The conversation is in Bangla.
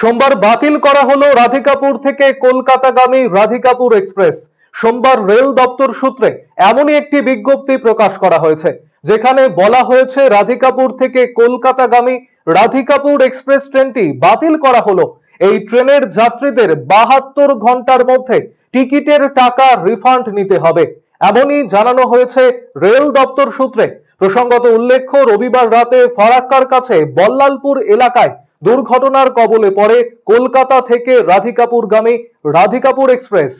সোমবার বাতিল করা হলো রাধিকাপুর থেকে কলকাতাগামী রাধিকাপুর এক্সপ্রেস সোমবার রেল দপ্তর সূত্রে এমনই একটি বিজ্ঞপ্তি প্রকাশ করা হয়েছে যেখানে বলা হয়েছে রাধিকাপুর থেকে কলকাতাগামী রাধিকাপুর এক্সপ্রেস ট্রেনটি বাতিল করা হলো এই ট্রেনের যাত্রীদের বাহাত্তর ঘন্টার মধ্যে টিকিটের টাকা রিফান্ড নিতে হবে এমনই জানানো হয়েছে রেল দপ্তর সূত্রে প্রসঙ্গত উল্লেখ্য রবিবার রাতে ফারাক্কার কাছে বল্লালপুর এলাকায় দুর্ঘটনার কবলে পড়ে কলকাতা থেকে রাধিকাপুরগামী রাধিকাপুর এক্সপ্রেস